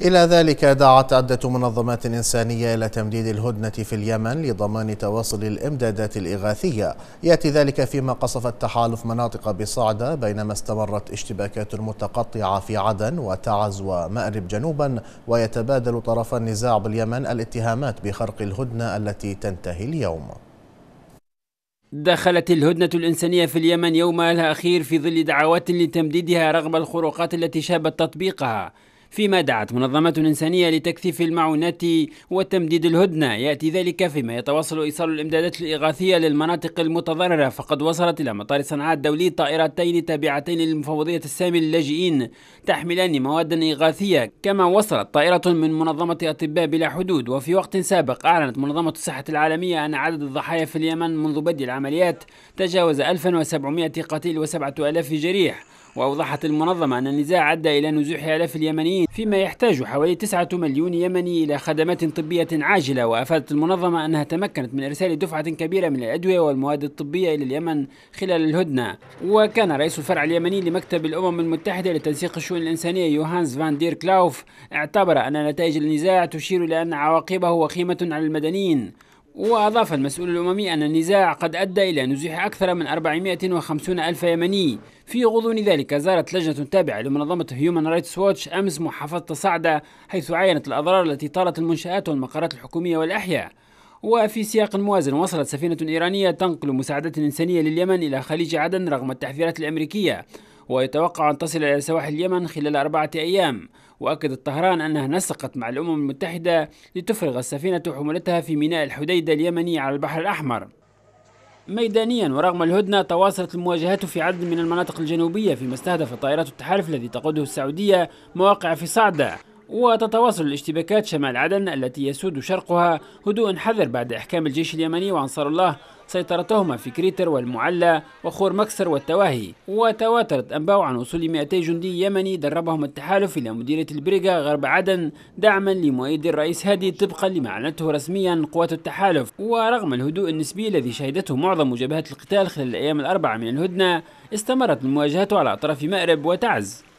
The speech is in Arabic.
إلى ذلك دعت عدة منظمات إنسانية إلى تمديد الهدنة في اليمن لضمان تواصل الإمدادات الإغاثية يأتي ذلك فيما قصف التحالف مناطق بصعدة بينما استمرت اشتباكات متقطعة في عدن وتعز ومأرب جنوبا ويتبادل طرف النزاع باليمن الاتهامات بخرق الهدنة التي تنتهي اليوم دخلت الهدنة الإنسانية في اليمن يومها الأخير في ظل دعوات لتمديدها رغم الخروقات التي شابت تطبيقها فيما دعت منظمات إنسانية لتكثيف المعونات وتمديد الهدنة يأتي ذلك فيما يتواصل إيصال الإمدادات الإغاثية للمناطق المتضررة فقد وصلت إلى مطار صنعاء الدولي طائرتين تابعتين للمفوضية السامي للاجئين تحملان مواد إغاثية كما وصلت طائرة من منظمة أطباء بلا حدود وفي وقت سابق أعلنت منظمة الصحة العالمية أن عدد الضحايا في اليمن منذ بدء العمليات تجاوز 1700 قتيل و7000 جريح وأوضحت المنظمة أن النزاع أدى إلى نزوح آلاف اليمنيين اليمنيين فيما يحتاج حوالي 9 مليون يمني إلى خدمات طبية عاجلة وأفادت المنظمة أنها تمكنت من إرسال دفعة كبيرة من الأدوية والمواد الطبية إلى اليمن خلال الهدنة وكان رئيس الفرع اليمني لمكتب الأمم المتحدة لتنسيق الشؤون الإنسانية يوهانس فان دير كلاوف اعتبر أن نتائج النزاع تشير إلى أن عواقبه وخيمة على المدنيين وأضاف المسؤول الأممي أن النزاع قد أدى إلى نزوح أكثر من 450 ألف يمني في غضون ذلك زارت لجنة تابعة لمنظمة هيومن رايتس ووتش أمس محافظة صعدة حيث عاينت الأضرار التي طالت المنشآت والمقرات الحكومية والأحياء وفي سياق موازن وصلت سفينة إيرانية تنقل مساعدات إنسانية لليمن إلى خليج عدن رغم التحذيرات الأمريكية ويتوقع أن تصل إلى سواحل اليمن خلال أربعة أيام وأكد الطهران أنها نسقت مع الأمم المتحدة لتفرغ السفينة حمولتها في ميناء الحديدة اليمني على البحر الأحمر ميدانيا ورغم الهدنة تواصلت المواجهات في عدد من المناطق الجنوبية فيما استهدف طائرات التحالف الذي تقوده السعودية مواقع في صعدة وتتواصل الاشتباكات شمال عدن التي يسود شرقها هدوء حذر بعد إحكام الجيش اليمني وأنصار الله سيطرتهما في كريتر والمعلى وخور مكسر والتواهي وتواترت أنباء عن وصول 200 جندي يمني دربهم التحالف إلى مديرية البريغا غرب عدن دعما لمؤيد الرئيس هادي طبقا لما أعلنته رسميا قوات التحالف ورغم الهدوء النسبي الذي شهدته معظم مجابهات القتال خلال الأيام الأربعة من الهدنة استمرت المواجهة على أطراف مأرب وتعز